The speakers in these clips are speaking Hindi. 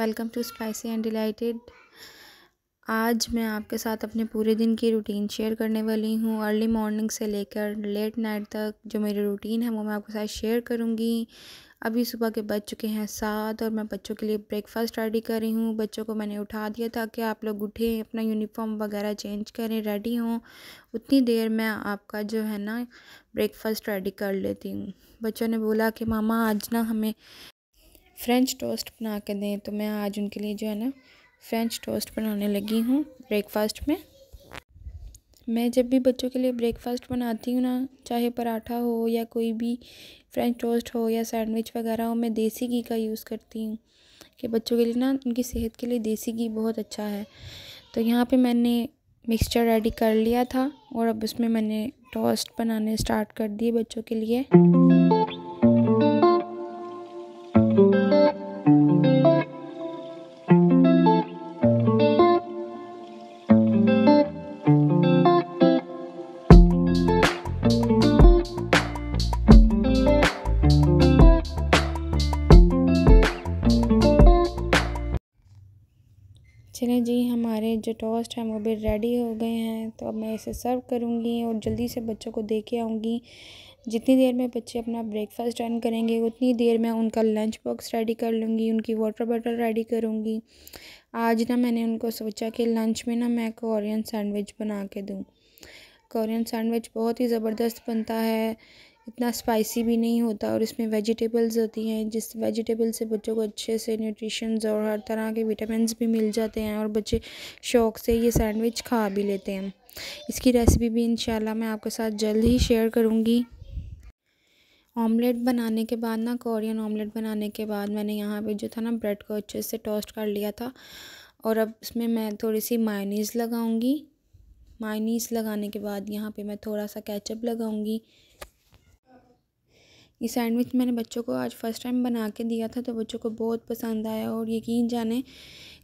welcome to spicy and delighted आज मैं आपके साथ अपने पूरे दिन की रूटीन शेयर करने वाली हूँ अर्ली मॉर्निंग से लेकर लेट नाइट तक जो मेरी रूटीन है वो मैं आपके साथ शेयर करूँगी अभी सुबह के बज चुके हैं सात और मैं बच्चों के लिए ब्रेकफास्ट रेडी कर रही हूँ बच्चों को मैंने उठा दिया था कि आप लोग उठें अपना यूनिफॉर्म वगैरह चेंज करें रेडी हों उतनी देर में आपका जो है ना ब्रेकफास्ट रेडी कर लेती हूँ बच्चों ने बोला कि मामा आज ना हमें फ़्रेंच टोस्ट बना के दें तो मैं आज उनके लिए जो है ना फ़्रेंच टोस्ट बनाने लगी हूँ ब्रेकफ़ास्ट में मैं जब भी बच्चों के लिए ब्रेकफ़ास्ट बनाती हूँ ना चाहे पराठा हो या कोई भी फ्रेंच टोस्ट हो या सैंडविच वगैरह हो मैं देसी घी का यूज़ करती हूँ कि बच्चों के लिए ना उनकी सेहत के लिए देसी घी बहुत अच्छा है तो यहाँ पे मैंने मिक्सचर रेडी कर लिया था और अब उसमें मैंने टोस्ट बनाने स्टार्ट कर दिए बच्चों के लिए जो टोस्ट हैं वो भी रेडी हो गए हैं तो अब मैं इसे सर्व करूँगी और जल्दी से बच्चों को दे के आऊँगी जितनी देर में बच्चे अपना ब्रेकफास्ट डन करेंगे उतनी देर में उनका लंच बॉक्स रेडी कर लूँगी उनकी वाटर बॉटल रेडी करूँगी आज ना मैंने उनको सोचा कि लंच में ना मैं कोरियन सैंडविच बना के दूँ कोरियन सैंडविच बहुत ही ज़बरदस्त बनता है इतना स्पाइसी भी नहीं होता और इसमें वेजिटेबल्स होती हैं जिस वेजिटेबल से बच्चों को अच्छे से न्यूट्रिशन और हर तरह के विटामिन भी मिल जाते हैं और बच्चे शौक़ से ये सैंडविच खा भी लेते हैं इसकी रेसिपी भी इन मैं आपके साथ जल्द ही शेयर करूँगी ऑमलेट बनाने के बाद ना कोरियन ऑमलेट बनाने के बाद मैंने यहाँ पे जो था ना ब्रेड को अच्छे से टोस्ट कर लिया था और अब इसमें मैं थोड़ी सी मायनीज़ लगाऊंगी मायनीज़ लगाने के बाद यहाँ पे मैं थोड़ा सा केचप लगाऊंगी ये सैंडविच मैंने बच्चों को आज फ़र्स्ट टाइम बना के दिया था तो बच्चों को बहुत पसंद आया और यकीन जाने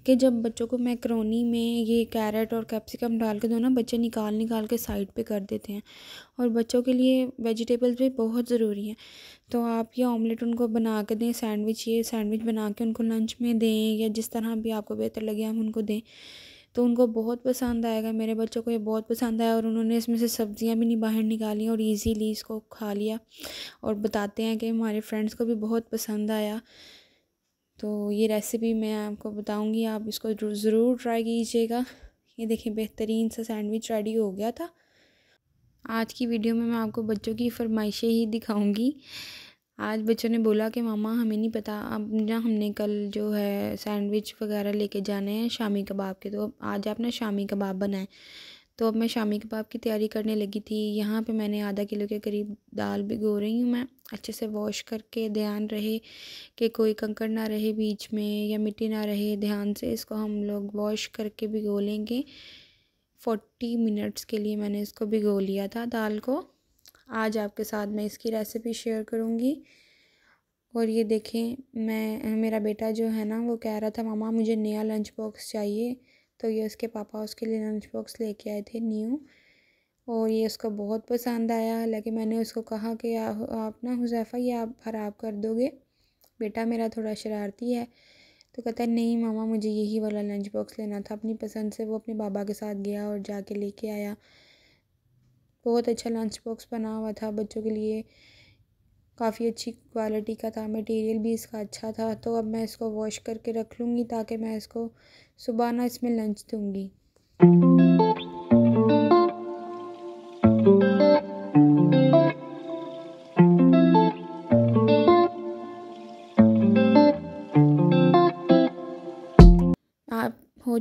कि जब बच्चों को मैक्रोनी में ये कैरेट और कैप्सिकम डाल के दो ना बच्चे निकाल निकाल के साइड पे कर देते हैं और बच्चों के लिए वेजिटेबल्स भी बहुत ज़रूरी हैं तो आप ये ऑमलेट उनको बना के दें सैंडविच ये सैंडविच बना के उनको लंच में दें या जिस तरह भी आपको बेहतर लगे हम उनको दें तो उनको बहुत पसंद आएगा मेरे बच्चों को ये बहुत पसंद आया और उन्होंने इसमें से सब्ज़ियाँ भी नहीं बाहर निकाली और ईज़िली इसको खा लिया और बताते हैं कि हमारे फ्रेंड्स को भी बहुत पसंद आया तो ये रेसिपी मैं आपको बताऊंगी आप इसको ज़रूर ट्राई कीजिएगा ये देखें बेहतरीन सा सैंडविच रेडी हो गया था आज की वीडियो में मैं आपको बच्चों की फरमाइशें ही दिखाऊंगी आज बच्चों ने बोला कि मामा हमें नहीं पता अब ना हमने कल जो है सैंडविच वगैरह लेके जाने हैं शामी कबाब के तो आज आप ना शामी कबाब बनाएं तो अब मैं शामी कबाब की तैयारी करने लगी थी यहाँ पे मैंने आधा किलो के करीब दाल भिगो रही हूँ मैं अच्छे से वॉश करके ध्यान रहे कि कोई कंकड़ ना रहे बीच में या मिट्टी ना रहे ध्यान से इसको हम लोग वॉश करके भिगो लेंगे फोर्टी मिनट्स के लिए मैंने इसको भिगो लिया था दाल को आज आपके साथ मैं इसकी रेसिपी शेयर करूँगी और ये देखें मैं मेरा बेटा जो है ना वो कह रहा था मामा मुझे नया लंच बॉक्स चाहिए तो ये उसके पापा उसके लिए लंच बॉक्स लेके आए थे न्यू और ये उसको बहुत पसंद आया हालाँकि मैंने उसको कहा कि आ, आप ना हुजैफ़ा ये आप ख़राब कर दोगे बेटा मेरा थोड़ा शरारती है तो कहता है नहीं मामा मुझे यही वाला लंच बॉक्स लेना था अपनी पसंद से वो अपने बाबा के साथ गया और जाके लेके आया बहुत अच्छा लंच बॉक्स बना हुआ था बच्चों के लिए काफ़ी अच्छी क्वालिटी का था मटेरियल भी इसका अच्छा था तो अब मैं इसको वॉश करके रख लूँगी ताकि मैं इसको सुबह ना इसमें लंच दूँगी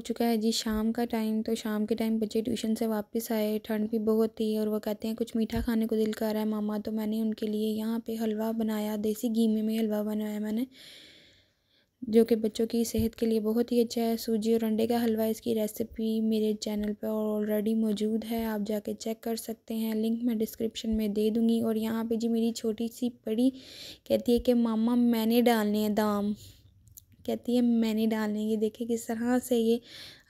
चुका है जी शाम का टाइम तो शाम के टाइम बच्चे ट्यूशन से वापस आए ठंड भी बहुत थी और वो कहते हैं कुछ मीठा खाने को दिल कर रहा है मामा तो मैंने उनके लिए यहाँ पे हलवा बनाया देसी घी में में हलवा बनाया मैंने जो कि बच्चों की सेहत के लिए बहुत ही अच्छा है सूजी और अंडे का हलवा इसकी रेसिपी मेरे चैनल पर ऑलरेडी मौजूद है आप जाके चेक कर सकते हैं लिंक मैं डिस्क्रिप्शन में दे दूँगी और यहाँ पर जी मेरी छोटी सी पड़ी कहती है कि मामा मैंने डालने हैं दाम कहती है मैंने डालने ये देखें किस तरह से ये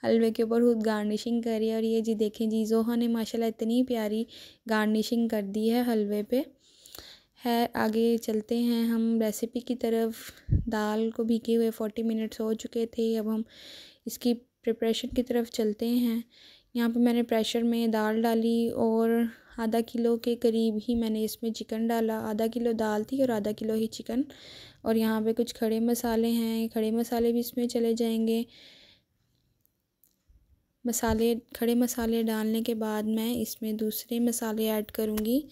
हलवे के ऊपर खुद गार्निशिंग करी है और ये जी देखें जी जोहा ने माशाल्लाह इतनी प्यारी गार्निशिंग कर दी है हलवे पे है आगे चलते हैं हम रेसिपी की तरफ दाल को भीगे हुए फोर्टी मिनट्स हो चुके थे अब हम इसकी प्रिपरेशन की तरफ चलते हैं यहाँ पे मैंने प्रेशर में दाल डाली और आधा किलो के करीब ही मैंने इसमें चिकन डाला आधा किलो दाल थी और आधा किलो ही चिकन और यहाँ पे कुछ खड़े मसाले हैं खड़े मसाले भी इसमें चले जाएंगे मसाले खड़े मसाले डालने के बाद मैं इसमें दूसरे मसाले ऐड करूँगी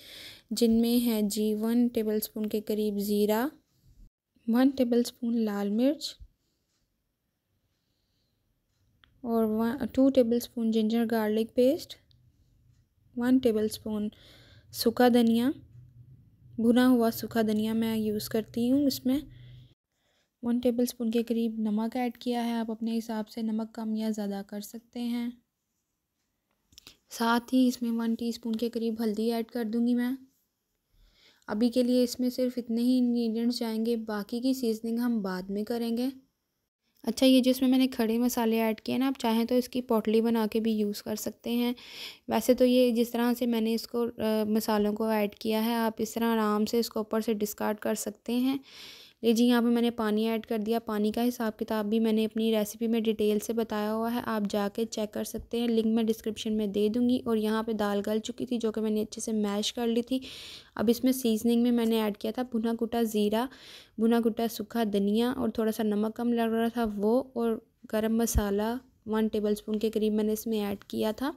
जिनमें है जी वन टेबल स्पून के करीब ज़ीरा वन टेबल स्पून लाल मिर्च और one two tablespoon ginger garlic paste one tablespoon सूखा धनिया भुना हुआ सूखा धनिया मैं यूज़ करती हूँ इसमें वन टेबल स्पून के करीब नमक ऐड किया है आप अपने हिसाब से नमक कम या ज़्यादा कर सकते हैं साथ ही इसमें वन टीस्पून के करीब हल्दी ऐड कर दूँगी मैं अभी के लिए इसमें सिर्फ इतने ही इंग्रेडिएंट्स जाएंगे बाकी की सीजनिंग हम बाद में करेंगे अच्छा ये जिसमें मैंने खड़े मसाले ऐड किए ना आप चाहें तो इसकी पोटली बना के भी यूज़ कर सकते हैं वैसे तो ये जिस तरह से मैंने इसको आ, मसालों को ऐड किया है आप इस तरह आराम से इसको ऊपर से डिस्कार्ड कर सकते हैं लीजिए यहाँ पे मैंने पानी ऐड कर दिया पानी का हिसाब किताब भी मैंने अपनी रेसिपी में डिटेल से बताया हुआ है आप जाके चेक कर सकते हैं लिंक मैं डिस्क्रिप्शन में दे दूँगी और यहाँ पे दाल गल चुकी थी जो कि मैंने अच्छे से मैश कर ली थी अब इसमें सीजनिंग में मैंने ऐड किया था भुना कुटा ज़ीरा भुना कुटा सूखा धनिया और थोड़ा सा नमक कम लग रहा था वो और गर्म मसाला वन टेबल स्पून के करीब मैंने इसमें ऐड किया था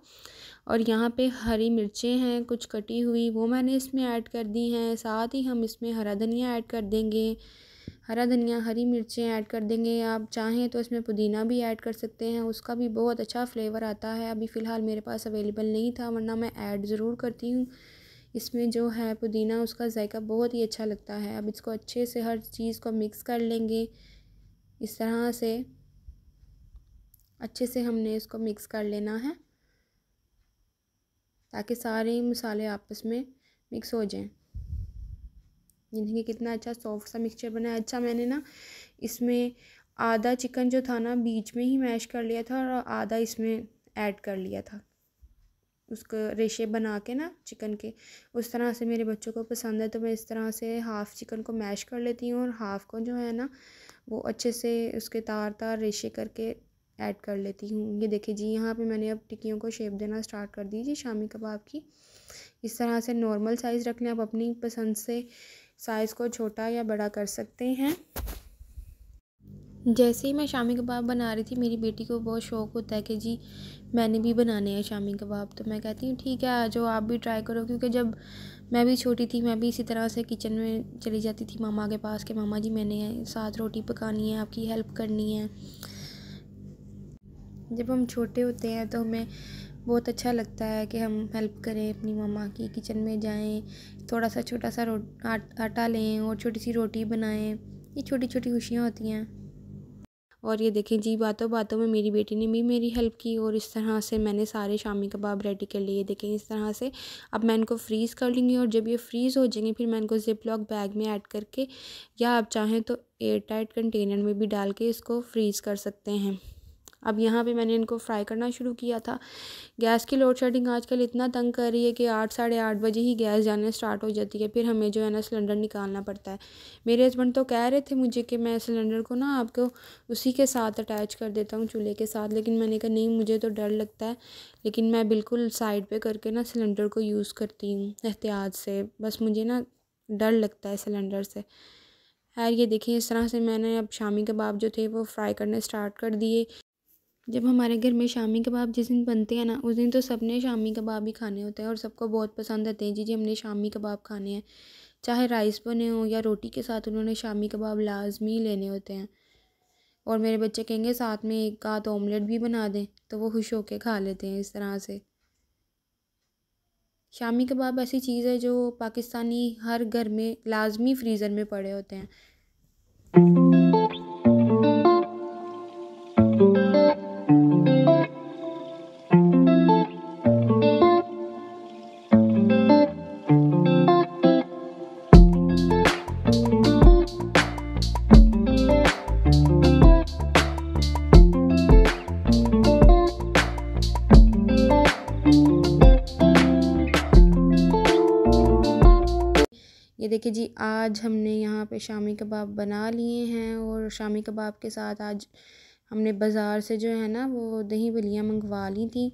और यहाँ पे हरी मिर्चें हैं कुछ कटी हुई वो मैंने इसमें ऐड कर दी हैं साथ ही हम इसमें हरा धनिया ऐड कर देंगे हरा धनिया हरी मिर्चें ऐड कर देंगे आप चाहें तो इसमें पुदीना भी ऐड कर सकते हैं उसका भी बहुत अच्छा फ्लेवर आता है अभी फ़िलहाल मेरे पास अवेलेबल नहीं था वरना मैं ऐड ज़रूर करती हूँ इसमें जो है पुदीना उसका जायका बहुत ही अच्छा लगता है अब इसको अच्छे से हर चीज़ को मिक्स कर लेंगे इस तरह से अच्छे से हमने इसको मिक्स कर लेना है ताकि सारे मसाले आपस में मिक्स हो जाएं ये देखिए कितना अच्छा सॉफ्ट सा मिक्सचर बना है अच्छा मैंने ना इसमें आधा चिकन जो था ना बीच में ही मैश कर लिया था और आधा इसमें ऐड कर लिया था उसको रेशे बना के ना चिकन के उस तरह से मेरे बच्चों को पसंद है तो मैं इस तरह से हाफ़ चिकन को मैश कर लेती हूँ और हाफ़ को जो है ना वो अच्छे से उसके तार तार रेशे करके ऐड कर लेती हूँ ये देखिए जी यहाँ पे मैंने अब टिक्कियों को शेप देना स्टार्ट कर दीजिए शामी कबाब की इस तरह से नॉर्मल साइज़ रख लें आप अपनी पसंद से साइज़ को छोटा या बड़ा कर सकते हैं जैसे ही मैं शामी कबाब बना रही थी मेरी बेटी को बहुत शौक़ होता है कि जी मैंने भी बनाने हैं शामी कबाब तो मैं कहती हूँ ठीक है आ जाओ आप भी ट्राई करो क्योंकि जब मैं भी छोटी थी मैं भी इसी तरह से किचन में चली जाती थी मामा के पास कि मामा जी मैंने साथ रोटी पकानी है आपकी हेल्प करनी है जब हम छोटे होते हैं तो हमें बहुत अच्छा लगता है कि हम हेल्प करें अपनी मामा की किचन में जाएं थोड़ा सा छोटा सा रो आटा लें और छोटी सी रोटी बनाएं ये छोटी छोटी खुशियाँ होती हैं और ये देखें जी बातों बातों में मेरी बेटी ने भी मेरी हेल्प की और इस तरह से मैंने सारे शामी कबाब रेडी कर लिए देखें इस तरह से अब मैं इनको फ्रीज़ कर लूँगी और जब ये फ्रीज़ हो जाएंगे फिर मैं इनको जिप लॉक बैग में ऐड करके या आप चाहें तो एयर टाइट कंटेनर में भी डाल के इसको फ्रीज़ कर सकते हैं अब यहाँ पे मैंने इनको फ्राई करना शुरू किया था गैस की लोड शेडिंग आजकल इतना तंग कर रही है कि आठ साढ़े आठ बजे ही गैस जाना स्टार्ट हो जाती है फिर हमें जो है ना सिलेंडर निकालना पड़ता है मेरे हस्बैंड तो कह रहे थे मुझे कि मैं सिलेंडर को ना आपको उसी के साथ अटैच कर देता हूँ चूल्हे के साथ लेकिन मैंने कहा नहीं मुझे तो डर लगता है लेकिन मैं बिल्कुल साइड पर करके ना सिलेंडर को यूज़ करती हूँ एहतियात से बस मुझे ना डर लगता है सिलेंडर से खैर ये देखिए इस तरह से मैंने अब शामी कबाब जो थे वो फ्राई करने स्टार्ट कर दिए जब हमारे घर में शामी कबाब जिस दिन बनते हैं ना उस दिन तो सब ने शामी कबाब ही खाने होते हैं और सबको बहुत पसंद आते हैं जी जी हमने शामी कबाब खाने हैं चाहे राइस बने हो या रोटी के साथ उन्होंने शामी कबाब लाजमी लेने होते हैं और मेरे बच्चे कहेंगे साथ में एक आध ऑमलेट भी बना दें तो वो खुश होकर खा लेते हैं इस तरह से शामी कबाब ऐसी चीज़ है जो पाकिस्तानी हर घर में लाजमी फ्रीज़र में पड़े होते हैं ये देखिए जी आज हमने यहाँ पे शामी कबाब बना लिए हैं और शामी कबाब के साथ आज हमने बाज़ार से जो है ना वो दही बलियाँ मंगवा ली थी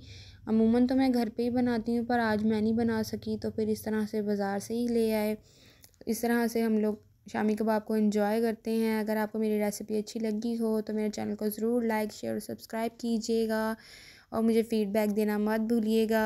अमूमन तो मैं घर पे ही बनाती हूँ पर आज मैं नहीं बना सकी तो फिर इस तरह से बाज़ार से ही ले आए इस तरह से हम लोग शामी कबाब को इन्जॉय करते हैं अगर आपको मेरी रेसिपी अच्छी लगी हो तो मेरे चैनल को ज़रूर लाइक शेयर और सब्सक्राइब कीजिएगा और मुझे फ़ीडबैक देना मत भूलिएगा